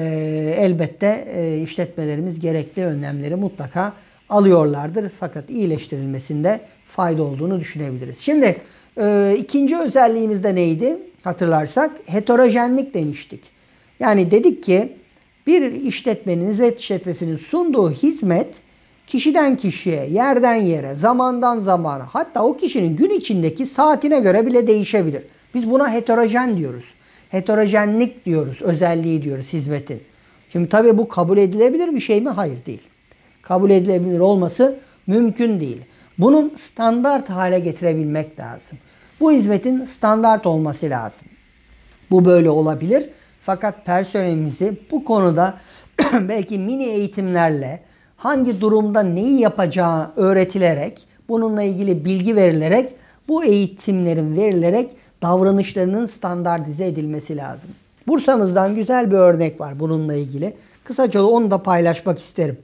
elbette e, işletmelerimiz gerekli önlemleri mutlaka alıyorlardır. Fakat iyileştirilmesinde fayda olduğunu düşünebiliriz. Şimdi e, ikinci özelliğimiz de neydi? hatırlarsak heterojenlik demiştik. Yani dedik ki bir işletmenin, zet işletmesinin sunduğu hizmet kişiden kişiye, yerden yere, zamandan zamana hatta o kişinin gün içindeki saatine göre bile değişebilir. Biz buna heterojen diyoruz. Heterojenlik diyoruz, özelliği diyoruz hizmetin. Şimdi tabii bu kabul edilebilir bir şey mi? Hayır değil. Kabul edilebilir olması mümkün değil. Bunun standart hale getirebilmek lazım. Bu hizmetin standart olması lazım. Bu böyle olabilir. Fakat personelimizi bu konuda *clears throat* belki mini eğitimlerle hangi durumda neyi yapacağı öğretilerek, bununla ilgili bilgi verilerek, bu eğitimlerin verilerek davranışlarının standartize edilmesi lazım. Bursa'mızdan güzel bir örnek var bununla ilgili. Kısaca onu da paylaşmak isterim.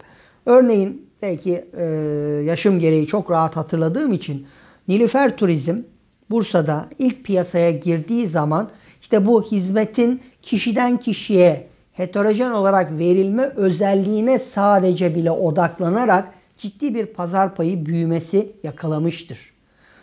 Örneğin belki e, yaşım gereği çok rahat hatırladığım için Nilüfer Turizm Bursa'da ilk piyasaya girdiği zaman işte bu hizmetin kişiden kişiye heterojen olarak verilme özelliğine sadece bile odaklanarak ciddi bir pazar payı büyümesi yakalamıştır.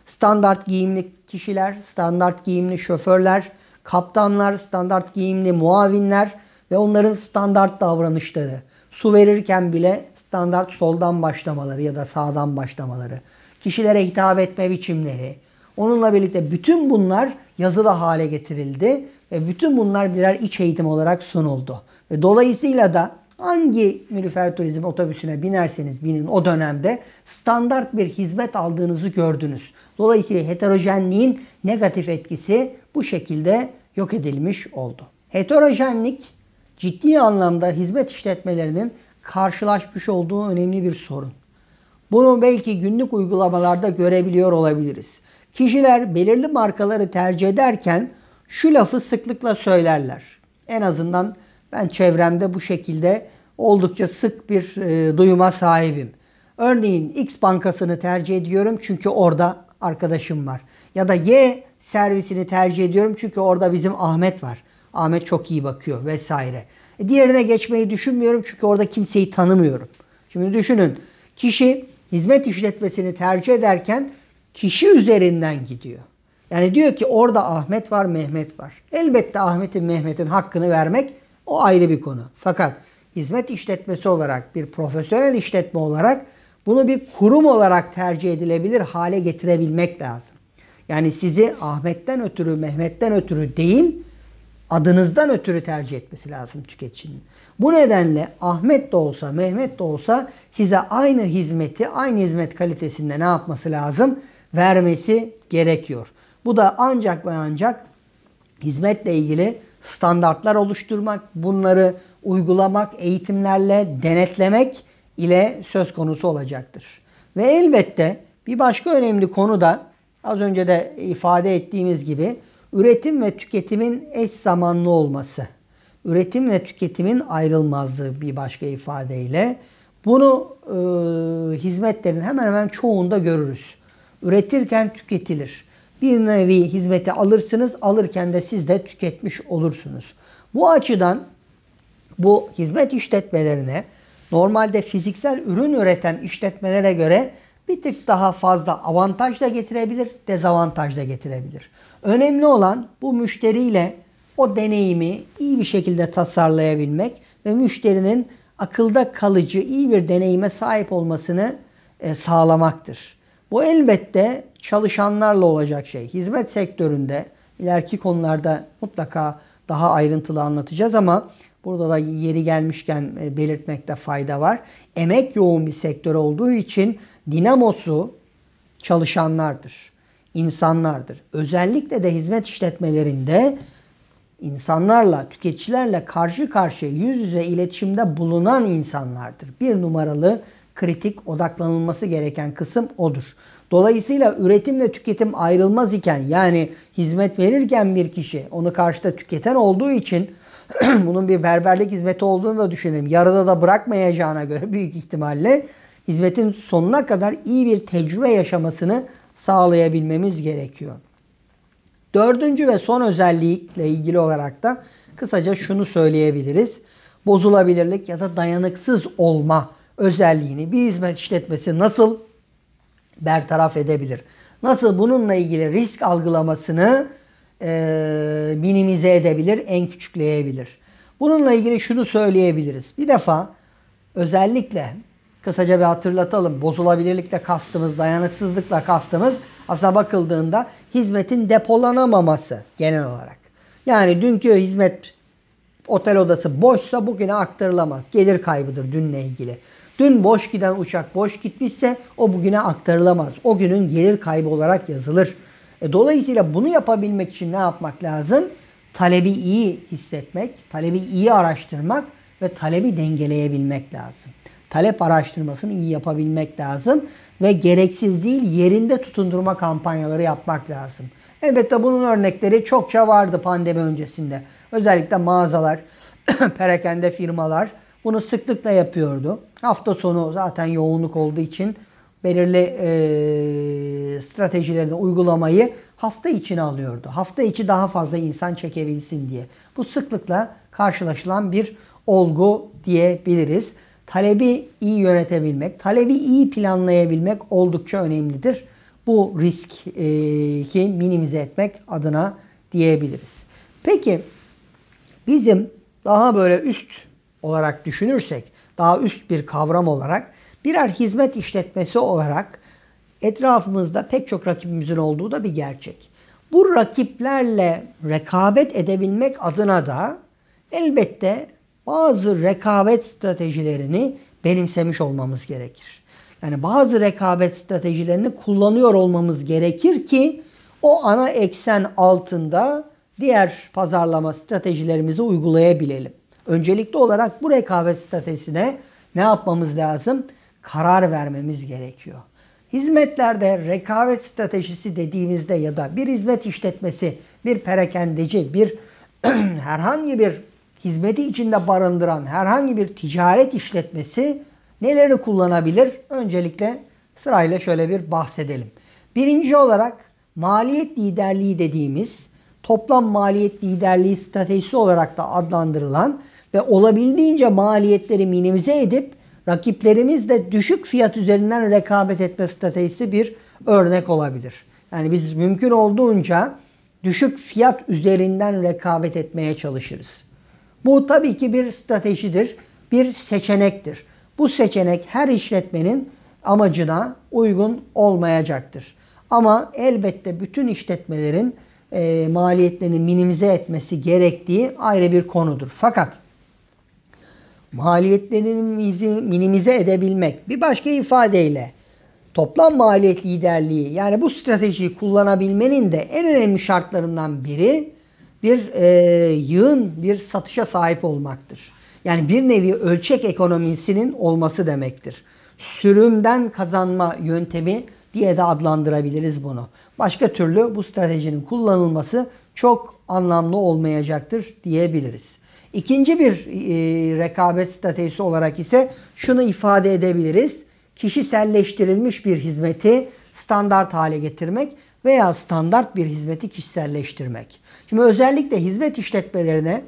Standart giyimli kişiler, standart giyimli şoförler, kaptanlar, standart giyimli muavinler ve onların standart davranışları. Su verirken bile standart soldan başlamaları ya da sağdan başlamaları. Kişilere hitap etme biçimleri, Onunla birlikte bütün bunlar yazılı hale getirildi ve bütün bunlar birer iç eğitim olarak sunuldu. Ve dolayısıyla da hangi Nilüfer Turizm otobüsüne binerseniz binin o dönemde standart bir hizmet aldığınızı gördünüz. Dolayısıyla heterojenliğin negatif etkisi bu şekilde yok edilmiş oldu. Heterojenlik ciddi anlamda hizmet işletmelerinin karşılaşmış olduğu önemli bir sorun. Bunu belki günlük uygulamalarda görebiliyor olabiliriz. Kişiler belirli markaları tercih ederken şu lafı sıklıkla söylerler. En azından ben çevremde bu şekilde oldukça sık bir e, duyuma sahibim. Örneğin X bankasını tercih ediyorum çünkü orada arkadaşım var. Ya da Y servisini tercih ediyorum çünkü orada bizim Ahmet var. Ahmet çok iyi bakıyor vesaire. E diğerine geçmeyi düşünmüyorum çünkü orada kimseyi tanımıyorum. Şimdi düşünün kişi hizmet işletmesini tercih ederken kişi üzerinden gidiyor. Yani diyor ki orada Ahmet var, Mehmet var. Elbette Ahmet'in, Mehmet'in hakkını vermek o ayrı bir konu. Fakat hizmet işletmesi olarak, bir profesyonel işletme olarak bunu bir kurum olarak tercih edilebilir hale getirebilmek lazım. Yani sizi Ahmet'ten ötürü, Mehmet'ten ötürü değil, adınızdan ötürü tercih etmesi lazım tüketicinin. Bu nedenle Ahmet de olsa, Mehmet de olsa size aynı hizmeti, aynı hizmet kalitesinde ne yapması lazım? vermesi gerekiyor. Bu da ancak ve ancak hizmetle ilgili standartlar oluşturmak, bunları uygulamak, eğitimlerle denetlemek ile söz konusu olacaktır. Ve elbette bir başka önemli konu da az önce de ifade ettiğimiz gibi üretim ve tüketimin eş zamanlı olması. Üretim ve tüketimin ayrılmazlığı bir başka ifadeyle. Bunu e, hizmetlerin hemen hemen çoğunda görürüz üretirken tüketilir. Bir nevi hizmeti alırsınız, alırken de siz de tüketmiş olursunuz. Bu açıdan bu hizmet işletmelerine normalde fiziksel ürün üreten işletmelere göre bir tık daha fazla avantaj da getirebilir, dezavantaj da getirebilir. Önemli olan bu müşteriyle o deneyimi iyi bir şekilde tasarlayabilmek ve müşterinin akılda kalıcı iyi bir deneyime sahip olmasını e, sağlamaktır. Bu elbette çalışanlarla olacak şey. Hizmet sektöründe ileriki konularda mutlaka daha ayrıntılı anlatacağız ama burada da yeri gelmişken e, belirtmekte fayda var. Emek yoğun bir sektör olduğu için dinamosu çalışanlardır, insanlardır. Özellikle de hizmet işletmelerinde insanlarla, tüketicilerle karşı karşıya yüz yüze iletişimde bulunan insanlardır. Bir numaralı kritik odaklanılması gereken kısım odur. Dolayısıyla üretimle tüketim ayrılmaz iken yani hizmet verirken bir kişi onu karşıda tüketen olduğu için *clears throat* bunun bir berberlik hizmeti olduğunu da düşünelim. Yarıda da bırakmayacağına göre büyük ihtimalle hizmetin sonuna kadar iyi bir tecrübe yaşamasını sağlayabilmemiz gerekiyor. Dördüncü ve son özellikle ilgili olarak da kısaca şunu söyleyebiliriz. Bozulabilirlik ya da dayanıksız olma özelliğini bir hizmet işletmesi nasıl bertaraf edebilir? Nasıl bununla ilgili risk algılamasını e, minimize edebilir, en küçükleyebilir? Bununla ilgili şunu söyleyebiliriz. Bir defa özellikle kısaca bir hatırlatalım. Bozulabilirlikle kastımız, dayanıksızlıkla kastımız aslında bakıldığında hizmetin depolanamaması genel olarak. Yani dünkü hizmet otel odası boşsa bugüne aktarılamaz. Gelir kaybıdır dünle ilgili. Dün boş giden uçak boş gitmişse o bugüne aktarılamaz. O günün gelir kaybı olarak yazılır. E, dolayısıyla bunu yapabilmek için ne yapmak lazım? Talebi iyi hissetmek, talebi iyi araştırmak ve talebi dengeleyebilmek lazım. Talep araştırmasını iyi yapabilmek lazım ve gereksiz değil yerinde tutundurma kampanyaları yapmak lazım. Elbette bunun örnekleri çokça vardı pandemi öncesinde. Özellikle mağazalar, *clears throat* perakende firmalar, bunu sıklıkla yapıyordu. Hafta sonu zaten yoğunluk olduğu için belirli e, stratejilerini uygulamayı hafta içine alıyordu. Hafta içi daha fazla insan çekebilsin diye. Bu sıklıkla karşılaşılan bir olgu diyebiliriz. Talebi iyi yönetebilmek, talebi iyi planlayabilmek oldukça önemlidir. Bu risk e, ki minimize etmek adına diyebiliriz. Peki bizim daha böyle üst olarak düşünürsek, daha üst bir kavram olarak birer hizmet işletmesi olarak etrafımızda pek çok rakibimizin olduğu da bir gerçek. Bu rakiplerle rekabet edebilmek adına da elbette bazı rekabet stratejilerini benimsemiş olmamız gerekir. Yani bazı rekabet stratejilerini kullanıyor olmamız gerekir ki o ana eksen altında diğer pazarlama stratejilerimizi uygulayabilelim öncelikli olarak bu rekabet statüsüne ne yapmamız lazım? Karar vermemiz gerekiyor. Hizmetlerde rekabet stratejisi dediğimizde ya da bir hizmet işletmesi, bir perakendeci, bir *clears throat* herhangi bir hizmeti içinde barındıran herhangi bir ticaret işletmesi neleri kullanabilir? Öncelikle sırayla şöyle bir bahsedelim. Birinci olarak maliyet liderliği dediğimiz toplam maliyet liderliği stratejisi olarak da adlandırılan ve olabildiğince maliyetleri minimize edip rakiplerimizle düşük fiyat üzerinden rekabet etme stratejisi bir örnek olabilir. Yani biz mümkün olduğunca düşük fiyat üzerinden rekabet etmeye çalışırız. Bu tabii ki bir stratejidir, bir seçenektir. Bu seçenek her işletmenin amacına uygun olmayacaktır. Ama elbette bütün işletmelerin e, maliyetlerini minimize etmesi gerektiği ayrı bir konudur. Fakat maliyetlerimizi minimize edebilmek. Bir başka ifadeyle toplam maliyet liderliği yani bu stratejiyi kullanabilmenin de en önemli şartlarından biri bir e, yığın bir satışa sahip olmaktır. Yani bir nevi ölçek ekonomisinin olması demektir. Sürümden kazanma yöntemi diye de adlandırabiliriz bunu. Başka türlü bu stratejinin kullanılması çok anlamlı olmayacaktır diyebiliriz. İkinci bir e, rekabet stratejisi olarak ise şunu ifade edebiliriz. Kişiselleştirilmiş bir hizmeti standart hale getirmek veya standart bir hizmeti kişiselleştirmek. Şimdi özellikle hizmet işletmelerine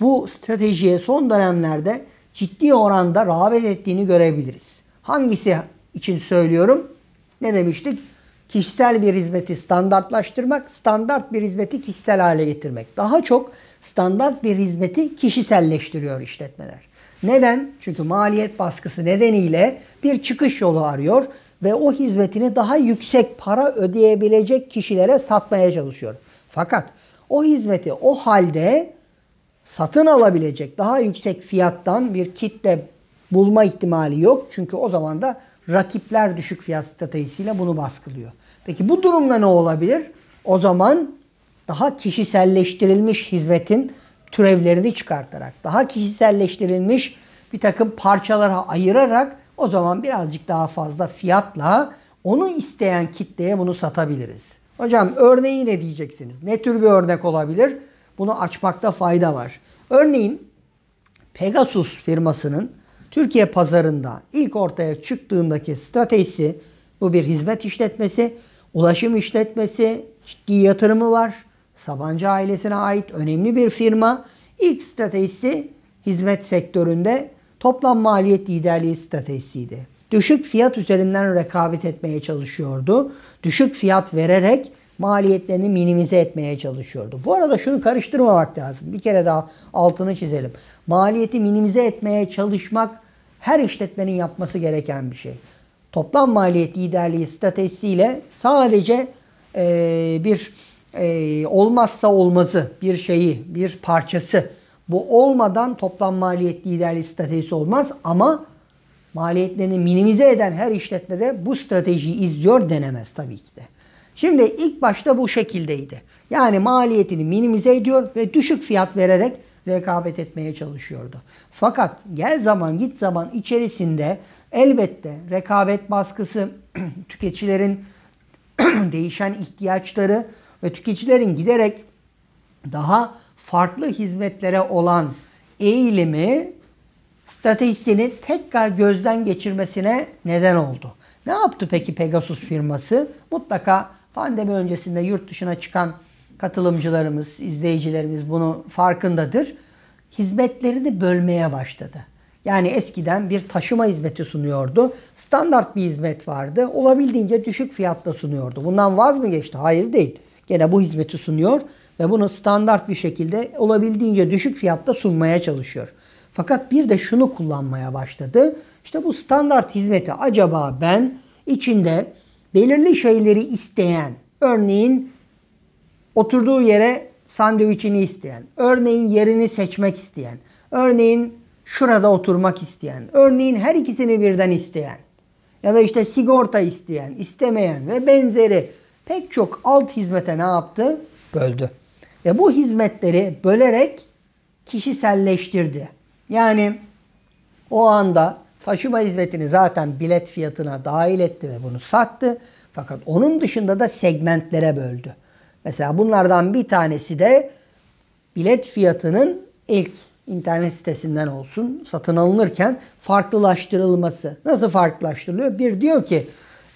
bu stratejiye son dönemlerde ciddi oranda rağbet ettiğini görebiliriz. Hangisi için söylüyorum? Ne demiştik? kişisel bir hizmeti standartlaştırmak, standart bir hizmeti kişisel hale getirmek. Daha çok standart bir hizmeti kişiselleştiriyor işletmeler. Neden? Çünkü maliyet baskısı nedeniyle bir çıkış yolu arıyor ve o hizmetini daha yüksek para ödeyebilecek kişilere satmaya çalışıyor. Fakat o hizmeti o halde satın alabilecek daha yüksek fiyattan bir kitle bulma ihtimali yok. Çünkü o zaman da rakipler düşük fiyat stratejisiyle bunu baskılıyor. Peki bu durumda ne olabilir? O zaman daha kişiselleştirilmiş hizmetin türevlerini çıkartarak, daha kişiselleştirilmiş bir takım parçalara ayırarak o zaman birazcık daha fazla fiyatla onu isteyen kitleye bunu satabiliriz. Hocam örneği ne diyeceksiniz? Ne tür bir örnek olabilir? Bunu açmakta fayda var. Örneğin Pegasus firmasının Türkiye pazarında ilk ortaya çıktığındaki stratejisi bu bir hizmet işletmesi, ulaşım işletmesi, ciddi yatırımı var. Sabancı ailesine ait önemli bir firma. İlk stratejisi hizmet sektöründe toplam maliyet liderliği stratejisiydi. Düşük fiyat üzerinden rekabet etmeye çalışıyordu. Düşük fiyat vererek maliyetlerini minimize etmeye çalışıyordu. Bu arada şunu karıştırmamak lazım. Bir kere daha altını çizelim maliyeti minimize etmeye çalışmak her işletmenin yapması gereken bir şey. Toplam maliyet liderliği stratejisiyle sadece e, bir e, olmazsa olmazı bir şeyi, bir parçası. Bu olmadan toplam maliyet liderliği stratejisi olmaz ama maliyetlerini minimize eden her işletmede bu stratejiyi izliyor denemez tabii ki de. Şimdi ilk başta bu şekildeydi. Yani maliyetini minimize ediyor ve düşük fiyat vererek rekabet etmeye çalışıyordu. Fakat gel zaman git zaman içerisinde elbette rekabet baskısı, *clears throat* tüketicilerin *clears throat* değişen ihtiyaçları ve tüketicilerin giderek daha farklı hizmetlere olan eğilimi stratejisini tekrar gözden geçirmesine neden oldu. Ne yaptı peki Pegasus firması? Mutlaka pandemi öncesinde yurt dışına çıkan katılımcılarımız, izleyicilerimiz bunu farkındadır. Hizmetlerini bölmeye başladı. Yani eskiden bir taşıma hizmeti sunuyordu. Standart bir hizmet vardı. Olabildiğince düşük fiyatta sunuyordu. Bundan vaz mı geçti? Hayır değil. Gene bu hizmeti sunuyor ve bunu standart bir şekilde olabildiğince düşük fiyatta sunmaya çalışıyor. Fakat bir de şunu kullanmaya başladı. İşte bu standart hizmeti acaba ben içinde belirli şeyleri isteyen, örneğin oturduğu yere sandviçini isteyen, örneğin yerini seçmek isteyen, örneğin şurada oturmak isteyen, örneğin her ikisini birden isteyen ya da işte sigorta isteyen, istemeyen ve benzeri pek çok alt hizmete ne yaptı? Böldü. Ve bu hizmetleri bölerek kişiselleştirdi. Yani o anda taşıma hizmetini zaten bilet fiyatına dahil etti ve bunu sattı. Fakat onun dışında da segmentlere böldü. Mesela bunlardan bir tanesi de bilet fiyatının ilk internet sitesinden olsun satın alınırken farklılaştırılması. Nasıl farklılaştırılıyor? Bir diyor ki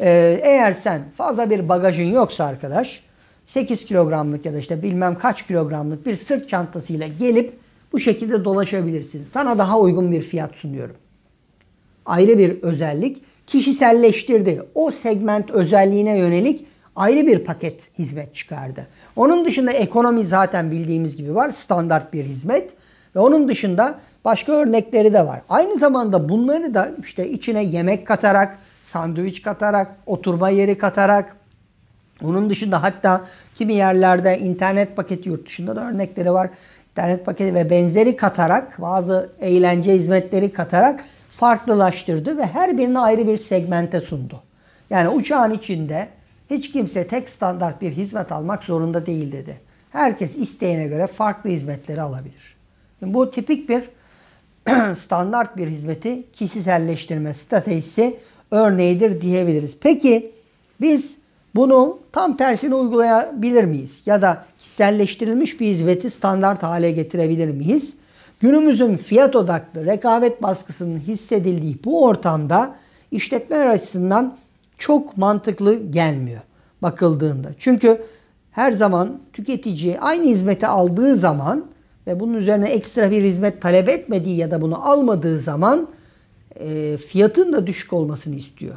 e, eğer sen fazla bir bagajın yoksa arkadaş 8 kilogramlık ya da işte bilmem kaç kilogramlık bir sırt çantasıyla gelip bu şekilde dolaşabilirsin. Sana daha uygun bir fiyat sunuyorum. Ayrı bir özellik kişiselleştirdi. O segment özelliğine yönelik ayrı bir paket hizmet çıkardı. Onun dışında ekonomi zaten bildiğimiz gibi var. Standart bir hizmet. Ve onun dışında başka örnekleri de var. Aynı zamanda bunları da işte içine yemek katarak, sandviç katarak, oturma yeri katarak, onun dışında hatta kimi yerlerde internet paketi yurt dışında da örnekleri var. İnternet paketi ve benzeri katarak, bazı eğlence hizmetleri katarak farklılaştırdı ve her birini ayrı bir segmente sundu. Yani uçağın içinde hiç kimse tek standart bir hizmet almak zorunda değil dedi. Herkes isteğine göre farklı hizmetleri alabilir. Şimdi bu tipik bir *clears throat* standart bir hizmeti kişiselleştirme stratejisi örneğidir diyebiliriz. Peki biz bunu tam tersini uygulayabilir miyiz? Ya da kişiselleştirilmiş bir hizmeti standart hale getirebilir miyiz? Günümüzün fiyat odaklı rekabet baskısının hissedildiği bu ortamda işletmeler açısından çok mantıklı gelmiyor bakıldığında. Çünkü her zaman tüketici aynı hizmeti aldığı zaman ve bunun üzerine ekstra bir hizmet talep etmediği ya da bunu almadığı zaman e, fiyatın da düşük olmasını istiyor.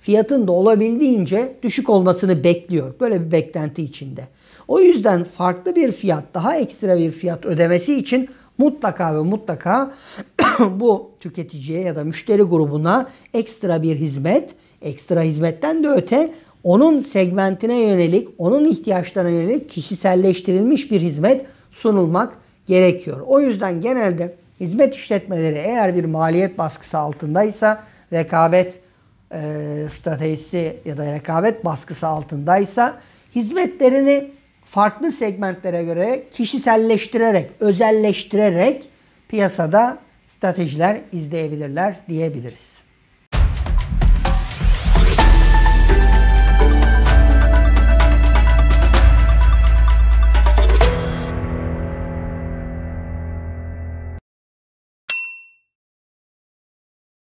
Fiyatın da olabildiğince düşük olmasını bekliyor. Böyle bir beklenti içinde. O yüzden farklı bir fiyat, daha ekstra bir fiyat ödemesi için mutlaka ve mutlaka *clears throat* bu tüketiciye ya da müşteri grubuna ekstra bir hizmet ekstra hizmetten de öte onun segmentine yönelik, onun ihtiyaçlarına yönelik kişiselleştirilmiş bir hizmet sunulmak gerekiyor. O yüzden genelde hizmet işletmeleri eğer bir maliyet baskısı altındaysa rekabet e, stratejisi ya da rekabet baskısı altındaysa hizmetlerini farklı segmentlere göre kişiselleştirerek, özelleştirerek piyasada stratejiler izleyebilirler diyebiliriz.